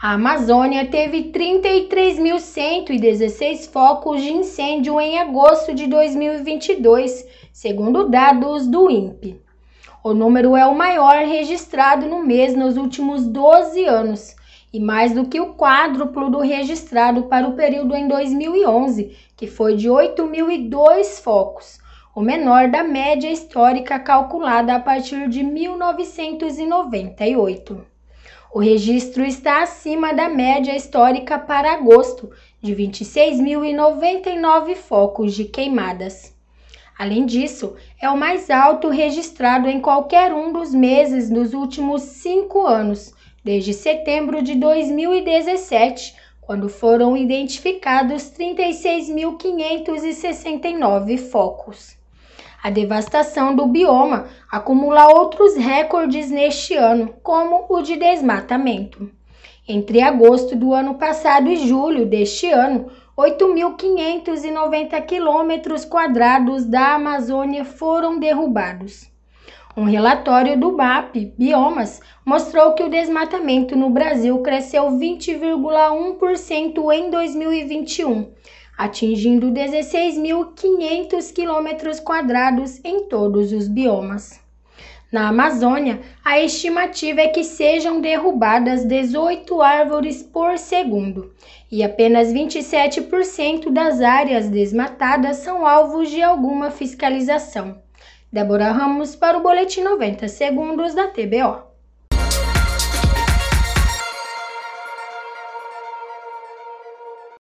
A Amazônia teve 33.116 focos de incêndio em agosto de 2022, segundo dados do INPE. O número é o maior registrado no mês nos últimos 12 anos e mais do que o quádruplo do registrado para o período em 2011, que foi de 8.002 focos, o menor da média histórica calculada a partir de 1998. O registro está acima da média histórica para agosto, de 26.099 focos de queimadas. Além disso, é o mais alto registrado em qualquer um dos meses nos últimos cinco anos, desde setembro de 2017, quando foram identificados 36.569 focos a devastação do bioma acumula outros recordes neste ano, como o de desmatamento. Entre agosto do ano passado e julho deste ano, 8.590 quilômetros quadrados da Amazônia foram derrubados. Um relatório do MAP Biomas mostrou que o desmatamento no Brasil cresceu 20,1% em 2021, atingindo 16.500 quilômetros quadrados em todos os biomas. Na Amazônia, a estimativa é que sejam derrubadas 18 árvores por segundo, e apenas 27% das áreas desmatadas são alvos de alguma fiscalização. Débora Ramos para o Boletim 90 Segundos da TBO.